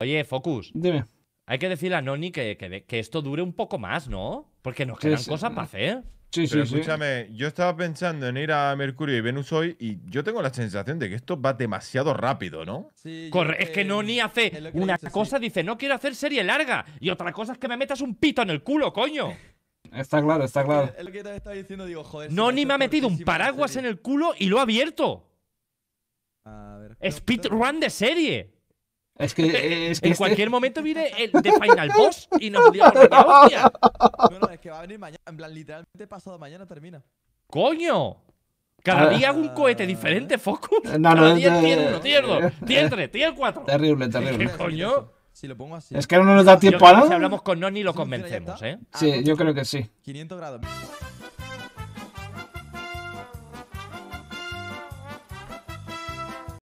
Oye, Focus. Dime. Hay que decirle a Noni que, que, esto dure un poco más, ¿no? Porque nos quedan cosas para hacer. ¿eh? Sí, Pero sí, escúchame, yo estaba pensando en ir a Mercurio y Venus hoy y yo tengo la sensación de que esto va demasiado rápido, ¿no? es que Noni hace una cosa dice, no quiero hacer serie larga y otra cosa es que me metas un pito en el culo, coño. Está claro, está claro. El que te estaba diciendo, digo, joder. Noni me ha metido un paraguas en el culo y lo ha abierto. A ver. Speedrun de serie. Eh, es que, en este cualquier momento viene el de Final Boss y nos liamos la hostia. No, no, es que va a venir mañana. En plan, literalmente pasado mañana termina. ¡Coño! Cada ah. día hago un cohete diferente, Focus. Eh, no, Cada no, día no, uno, eh, tiene dos, tiene tres, 3, Terrible, terrible. ¿Qué coño? Si lo pongo así. Es que no nos da tiempo a nada. Si hablamos con Noni lo convencemos, ¿eh? Sí, ah, yo pues, creo que sí. 500 grados.